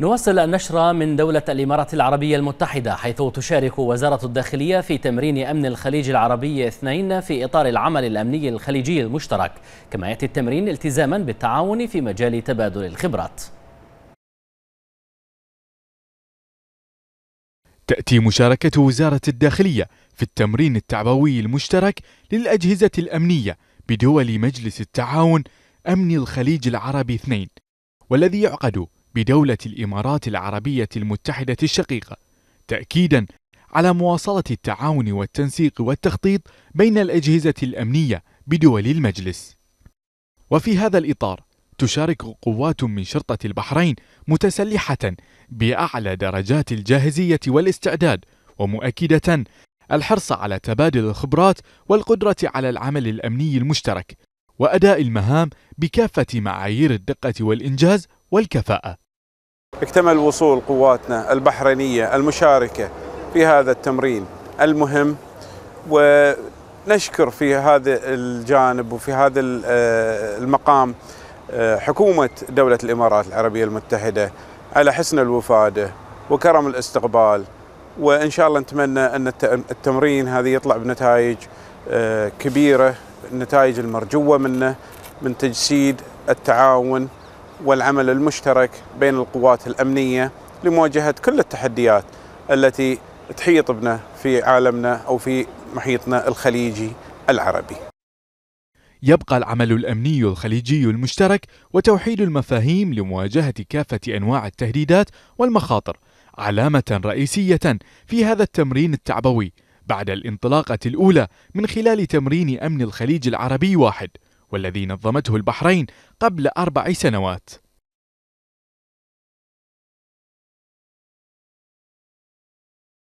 نواصل النشر من دولة الإمارات العربية المتحدة حيث تشارك وزارة الداخلية في تمرين أمن الخليج العربي اثنين في إطار العمل الأمني الخليجي المشترك كما يأتي التمرين التزاما بالتعاون في مجال تبادل الخبرات تأتي مشاركة وزارة الداخلية في التمرين التعبوي المشترك للأجهزة الأمنية بدول مجلس التعاون أمن الخليج العربي اثنين والذي يعقد بدولة الإمارات العربية المتحدة الشقيقة تأكيدا على مواصلة التعاون والتنسيق والتخطيط بين الأجهزة الأمنية بدول المجلس. وفي هذا الإطار تشارك قوات من شرطة البحرين متسلحة بأعلى درجات الجاهزية والاستعداد ومؤكدة الحرص على تبادل الخبرات والقدرة على العمل الأمني المشترك وأداء المهام بكافة معايير الدقة والإنجاز والكفاءة. اكتمل وصول قواتنا البحرينية المشاركة في هذا التمرين المهم ونشكر في هذا الجانب وفي هذا آه، المقام آه، حكومة دولة الإمارات العربية المتحدة على حسن الوفادة وكرم الاستقبال وإن شاء الله نتمنى أن التمرين هذا يطلع بنتائج آه، كبيرة النتائج المرجوة منه من تجسيد التعاون والعمل المشترك بين القوات الامنيه لمواجهه كل التحديات التي تحيط بنا في عالمنا او في محيطنا الخليجي العربي. يبقى العمل الامني الخليجي المشترك وتوحيد المفاهيم لمواجهه كافه انواع التهديدات والمخاطر علامه رئيسيه في هذا التمرين التعبوي بعد الانطلاقه الاولى من خلال تمرين امن الخليج العربي واحد والذي نظمته البحرين قبل أربع سنوات